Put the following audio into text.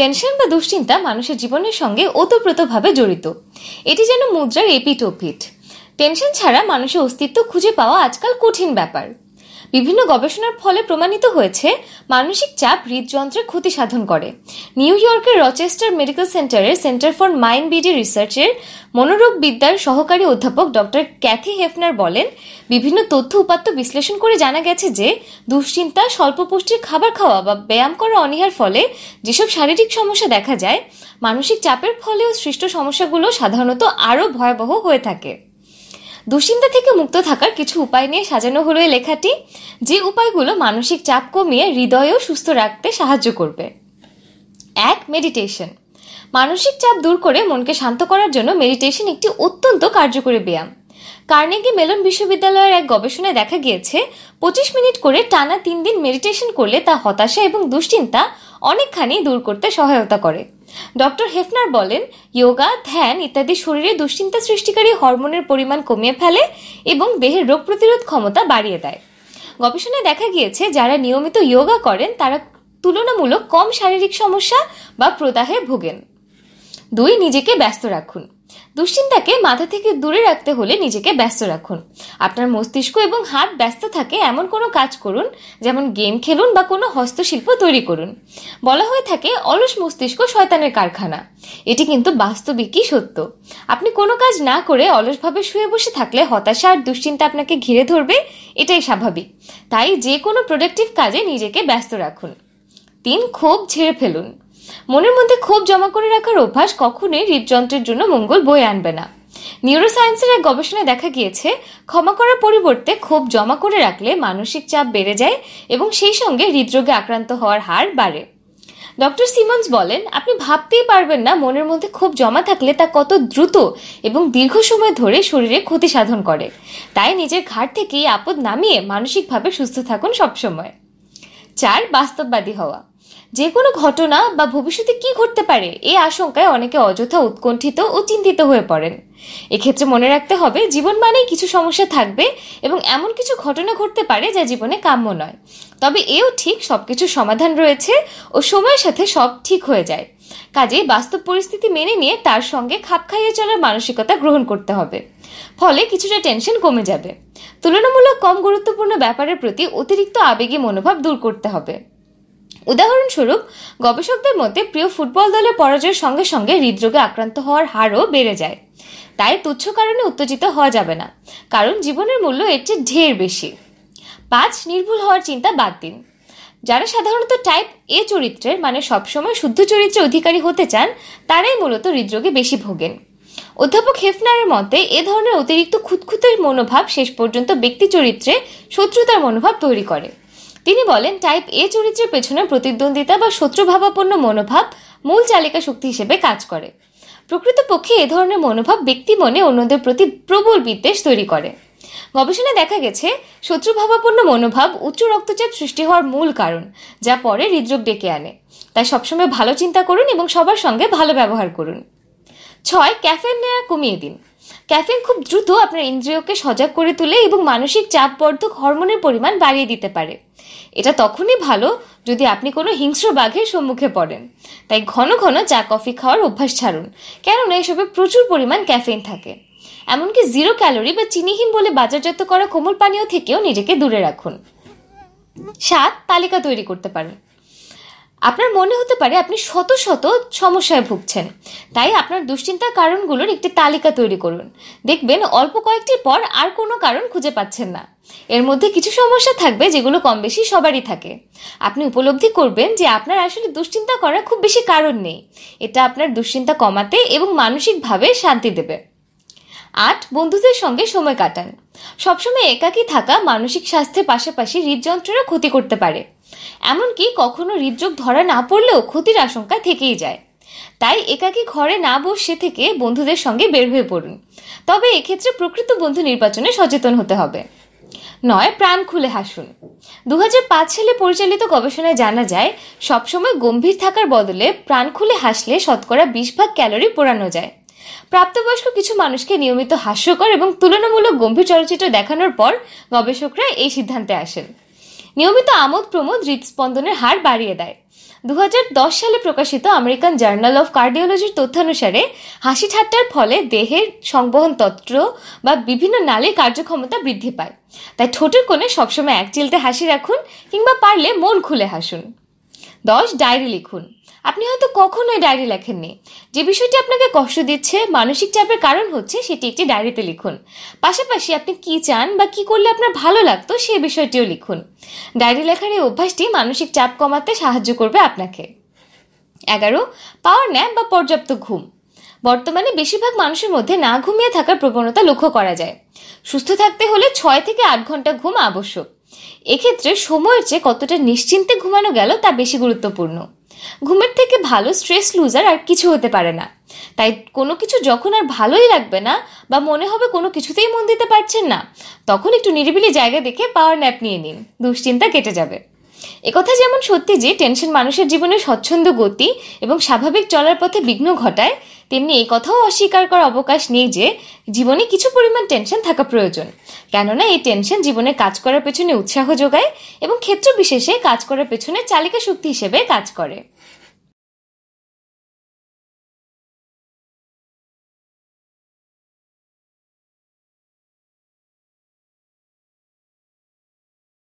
tension বা দুশ্চিন্তা মানুষের জীবনের সঙ্গে ওতপ্রোতভাবে জড়িত এটি যেন মুদ্রার এপিটোপিট টেনশন ছাড়া মানুষের অস্তিত্ব খুঁজে পাওয়া আজকাল কঠিন ব্যাপার বিভিন্ন গবেষণার ফলে প্রমাণিত হয়েছে মানসিক চাপ হৃদযন্ত্রে ক্ষতি সাধন করে নিউ ইয়র্কের রচেস্টার মেডিকেল সেন্টারের সেন্টার ফর মাইন্ড বিডি রিসার্চের মনোরোগ বিদ্যার সহকারী অধ্যাপক ডক্টর ক্যাথি হেফনার বলেন বিভিন্ন তথ্য উপাত্ত বিশ্লেষণ করে জানা গেছে যে দুশ্চিন্তা স্বল্প পুষ্টির খাবার খাওয়া বা ব্যায়াম করা অনীহার ফলে যেসব শারীরিক সমস্যা দেখা যায় মানসিক চাপের ফলেও সৃষ্ট সমস্যাগুলো সাধারণত আরও ভয়াবহ হয়ে থাকে দুশ্চিন্তা থেকে মুক্ত থাকার কিছু উপায় নিয়ে সাজানো হলো এই লেখাটি যে উপায়গুলো মানসিক চাপ কমিয়ে হৃদয়ও সুস্থ রাখতে সাহায্য করবে এক মেডিটেশন মানসিক চাপ দূর করে মনকে শান্ত করার জন্য মেডিটেশন একটি অত্যন্ত কার্যকরী ব্যায়াম কার্নেগি মেলন বিশ্ববিদ্যালয়ের এক গবেষণায় দেখা গিয়েছে পঁচিশ মিনিট করে টানা তিন দিন মেডিটেশন করলে তা হতাশা এবং দুশ্চিন্তা অনেকখানি দূর করতে সহায়তা করে ডক্টর হেফনার বলেন যোগা ধ্যান ইত্যাদি শরীরে দুশ্চিন্তা সৃষ্টিকারী হরমোনের পরিমাণ কমিয়ে ফেলে এবং দেহের রোগ প্রতিরোধ ক্ষমতা বাড়িয়ে দেয় গবেষণায় দেখা গিয়েছে যারা নিয়মিত যোগা করেন তারা তুলনামূলক কম শারীরিক সমস্যা বা প্রদাহে ভোগেন দুই নিজেকে ব্যস্ত রাখুন দুশ্চিন্তাকে মাথা থেকে দূরে রাখতে হলে নিজেকে ব্যস্ত রাখুন আপনার মস্তিষ্ক এবং হাত ব্যস্ত থাকে এমন কোনো কাজ করুন যেমন গেম খেলুন বা কোনো হস্তশিল্প তৈরি করুন বলা হয়ে থাকে অলস মস্তিষ্ক শয়তানের কারখানা এটি কিন্তু বাস্তবিকই সত্য আপনি কোনো কাজ না করে অলসভাবে শুয়ে বসে থাকলে হতাশা আর দুশ্চিন্তা আপনাকে ঘিরে ধরবে এটাই স্বাভাবিক তাই যে কোনো প্রোডাক্টিভ কাজে নিজেকে ব্যস্ত রাখুন তিন ক্ষোভ ঝেড়ে ফেলুন মনের মধ্যে ক্ষোভ জমা করে রাখার অভ্যাস কখনোই হৃদযন্ত্রের জন্য মঙ্গল বয়ে আনবে না নিউরোসায়েন্সের এক গবেষণায় দেখা গিয়েছে ক্ষমা করার পরিবর্তে ক্ষোভ জমা করে রাখলে মানসিক চাপ বেড়ে যায় এবং সেই সঙ্গে হৃদরোগে আক্রান্ত হওয়ার হার বাড়ে ডক্টর সিমন্স বলেন আপনি ভাবতেই পারবেন না মনের মধ্যে খুব জমা থাকলে তা কত দ্রুত এবং দীর্ঘ সময় ধরে শরীরে ক্ষতি সাধন করে তাই নিজের ঘাট থেকেই আপদ নামিয়ে মানসিকভাবে সুস্থ থাকুন সবসময় চার বাস্তববাদী হওয়া যে কোনো ঘটনা বা ভবিষ্যতে কি ঘটতে পারে এই আশঙ্কায় অনেকে অযথা উৎকণ্ঠিত ও চিন্তিত হয়ে পড়েন এক্ষেত্রে মনে রাখতে হবে জীবন মানেই কিছু সমস্যা থাকবে এবং এমন কিছু ঘটনা ঘটতে পারে যা জীবনে কাম্য নয় তবে এও ঠিক কিছু সমাধান রয়েছে ও সময়ের সাথে সব ঠিক হয়ে যায় কাজেই বাস্তব পরিস্থিতি মেনে নিয়ে তার সঙ্গে খাপ খাইয়ে চলার মানসিকতা গ্রহণ করতে হবে ফলে কিছুটা টেনশন কমে যাবে তুলনামূলক কম গুরুত্বপূর্ণ ব্যাপারের প্রতি অতিরিক্ত আবেগী মনোভাব দূর করতে হবে উদাহরণস্বরূপ গবেষকদের মধ্যে প্রিয় ফুটবল দলের পরাজয়ের সঙ্গে সঙ্গে হৃদরোগে আক্রান্ত হওয়ার হারও বেড়ে যায় তাই তুচ্ছ কারণে উত্তেজিত হওয়া যাবে না কারণ জীবনের মূল্য এর চেয়ে ঢের বেশি পাঁচ নির্ভুল হওয়ার চিন্তা বাদ দিন যারা সাধারণত টাইপ এ চরিত্রের মানে সবসময় শুদ্ধ চরিত্রের অধিকারী হতে চান তারাই মূলত হৃদরোগে বেশি ভোগেন অধ্যাপক হেফনারের মতে এ ধরনের অতিরিক্ত খুঁতখুঁতের মনোভাব শেষ পর্যন্ত ব্যক্তি চরিত্রে শত্রুতার মনোভাব তৈরি করে তিনি বলেন টাইপ এ চরিত্রের পেছনে প্রতিদ্বন্দ্বিতা বা শত্রুভাবাপন্ন মনোভাব মূল চালিকা শক্তি হিসেবে কাজ করে প্রকৃতপক্ষে এ ধরনের মনোভাব ব্যক্তি মনে অন্যদের প্রতি প্রবল বিদ্বেষ তৈরি করে গবেষণায় দেখা গেছে শত্রুভাবাপন্ন মনোভাব উচ্চ রক্তচাপ সৃষ্টি হওয়ার মূল কারণ যা পরে হৃদরোগ ডেকে আনে তাই সবসময় ভালো চিন্তা করুন এবং সবার সঙ্গে ভালো ব্যবহার করুন ছয় ক্যাফেন নেয়া কমিয়ে দিন ক্যাফিন খুব দ্রুত আপনার ইন্দ্রিয়কে সজাগ করে তোলে এবং মানসিক চাপবর্ধক হরমোনের পরিমাণ বাড়িয়ে দিতে পারে এটা তখনই ভালো যদি আপনি কোনো হিংস্র বাঘের সম্মুখে পড়েন তাই ঘন ঘন চা কফি খাওয়ার অভ্যাস ছাড়ুন কেননা এসবে প্রচুর পরিমাণ ক্যাফেইন থাকে এমনকি জিরো ক্যালোরি বা চিনিহীন বলে বাজারজাত করা কোমল পানীয় থেকেও নিজেকে দূরে রাখুন সাত তালিকা তৈরি করতে পারেন আপনার মনে হতে পারে আপনি শত শত সমস্যায় ভুগছেন তাই আপনার দুশ্চিন্তার কারণগুলোর একটি তালিকা তৈরি করুন দেখবেন অল্প কয়েকটির পর আর কোনো কারণ খুঁজে পাচ্ছেন না এর মধ্যে কিছু সমস্যা থাকবে যেগুলো কম বেশি সবারই থাকে আপনি উপলব্ধি করবেন যে আপনার আসলে দুশ্চিন্তা করার খুব বেশি কারণ নেই এটা আপনার দুশ্চিন্তা কমাতে এবং মানসিকভাবে শান্তি দেবে আট বন্ধুদের সঙ্গে সময় কাটান সবসময় একাকী থাকা মানসিক স্বাস্থ্যের পাশাপাশি হৃদযন্ত্রেরও ক্ষতি করতে পারে এমনকি কখনো হৃদযোগ ধরা না পড়লেও ক্ষতির আশঙ্কা থেকেই যায় তাই একাকি ঘরে না বসে থেকে বন্ধুদের সঙ্গে বের হয়ে পড়ুন তবে এক্ষেত্রে প্রকৃত বন্ধু নির্বাচনে সচেতন হতে হবে নয় প্রাণ খুলে হাসুন দু সালে পরিচালিত গবেষণায় জানা যায় সবসময় গম্ভীর থাকার বদলে প্রাণ খুলে হাসলে শতকরা বিশ ভাগ ক্যালোরি পোড়ানো যায় প্রাপ্তবয়স্ক কিছু মানুষকে নিয়মিত হাস্যকর এবং তুলনামূলক গম্ভীর চলচ্চিত্র দেখানোর পর গবেষকরা এই সিদ্ধান্তে আসেন নিয়মিত আমোদ প্রমোদ হৃদস্পন্দনের হার বাড়িয়ে দেয় দু সালে প্রকাশিত আমেরিকান জার্নাল অফ কার্ডিওলজির তথ্যানুসারে হাসি ঠাট্টার ফলে দেহের সংবহন তত্ত্ব বা বিভিন্ন নালীর কার্যক্ষমতা বৃদ্ধি পায় তাই ঠোঁটের কোণে সবসময় এক চিলতে হাসি রাখুন কিংবা পারলে মন খুলে হাসুন দশ ডায়েরি লিখুন আপনি হয়তো কখনোই ডায়েরি লেখেননি যে বিষয়টি আপনাকে কষ্ট দিচ্ছে মানসিক চাপের কারণ হচ্ছে সেটি একটি ডায়েরিতে লিখুন পাশাপাশি আপনি কি চান বা কি করলে আপনার ভালো লাগতো সে বিষয়টিও লিখুন ডায়েরি লেখার এই অভ্যাসটি মানসিক চাপ কমাতে সাহায্য করবে আপনাকে এগারো পাওয়ার ন্যাপ বা পর্যাপ্ত ঘুম বর্তমানে বেশিরভাগ মানুষের মধ্যে না ঘুমিয়ে থাকার প্রবণতা লক্ষ্য করা যায় সুস্থ থাকতে হলে ছয় থেকে আট ঘন্টা ঘুম আবশ্যক এক্ষেত্রে সময়ের চেয়ে কতটা নিশ্চিন্তে ঘুমানো গেল তা বেশি গুরুত্বপূর্ণ ঘুমের থেকে ভালো স্ট্রেস লুজার আর কিছু হতে পারে না তাই কোনো কিছু যখন আর ভালোই লাগবে না বা মনে হবে কোনো কিছুতেই মন দিতে পারছেন না তখন একটু নিরিবিলি জায়গা দেখে পাওয়ার ন্যাপ নিয়ে নিন দুশ্চিন্তা কেটে যাবে একথা যেমন সত্যি যে টেনশন মানুষের জীবনে স্বচ্ছন্দ গতি এবং স্বাভাবিক চলার পথে বিঘ্ন ঘটায় তেমনি এই কথাও অস্বীকার করার অবকাশ নেই যে জীবনে কিছু পরিমাণ টেনশন থাকা প্রয়োজন কেননা এই টেনশন জীবনে কাজ করার পেছনে উৎসাহ যোগায় এবং ক্ষেত্র বিশেষে কাজ করার পেছনে চালিকা শক্তি হিসেবে কাজ করে